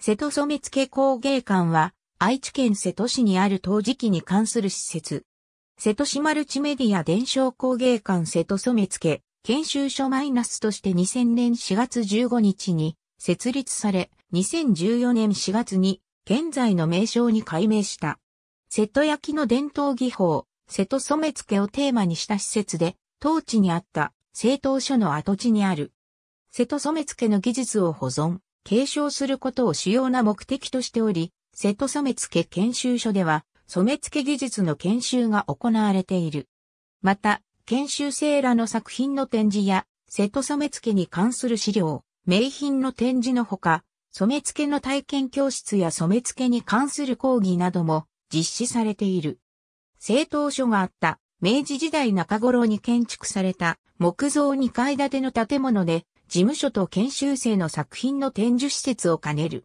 瀬戸染付工芸館は、愛知県瀬戸市にある陶磁器に関する施設。瀬戸市マルチメディア伝承工芸館瀬戸染付研修所マイナスとして2000年4月15日に設立され、2014年4月に現在の名称に改名した。瀬戸焼の伝統技法、瀬戸染付をテーマにした施設で、当地にあった製陶所の跡地にある。瀬戸染付の技術を保存、継承することを主要な目的としており、瀬戸染付研修所では、染付技術の研修が行われている。また、研修生らの作品の展示や、瀬戸染付に関する資料、名品の展示のほか、染付の体験教室や染付に関する講義なども実施されている。政党所があった明治時代中頃に建築された木造2階建ての建物で事務所と研修生の作品の展示施設を兼ねる。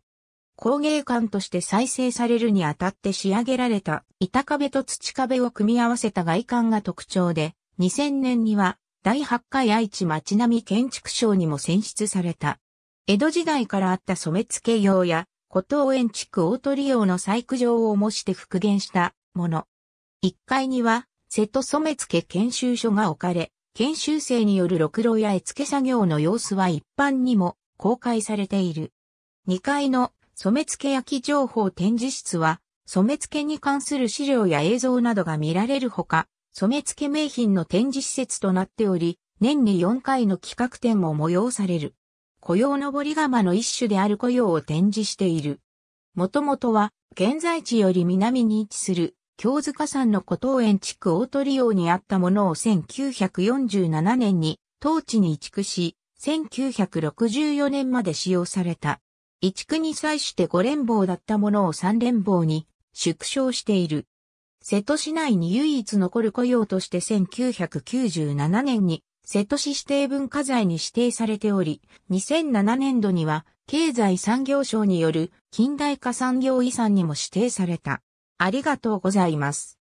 工芸館として再生されるにあたって仕上げられた板壁と土壁を組み合わせた外観が特徴で、2000年には第8回愛知町並み建築賞にも選出された。江戸時代からあった染付用や、古東園地区大鳥用の細工場を模して復元したもの。1階には、瀬戸染付研修所が置かれ、研修生によるろくろや絵付け作業の様子は一般にも公開されている。2階の染付焼き情報展示室は、染付に関する資料や映像などが見られるほか、染付名品の展示施設となっており、年に4回の企画展も催される。雇用のぼり釜の一種である雇用を展示している。もともとは、現在地より南に位置する京塚山の古東園地区大鳥用にあったものを1947年に当地に移築し、1964年まで使用された。移築に際して5連棒だったものを3連棒に縮小している。瀬戸市内に唯一残る雇用として1997年に瀬戸市指定文化財に指定されており、2007年度には経済産業省による近代化産業遺産にも指定された。ありがとうございます。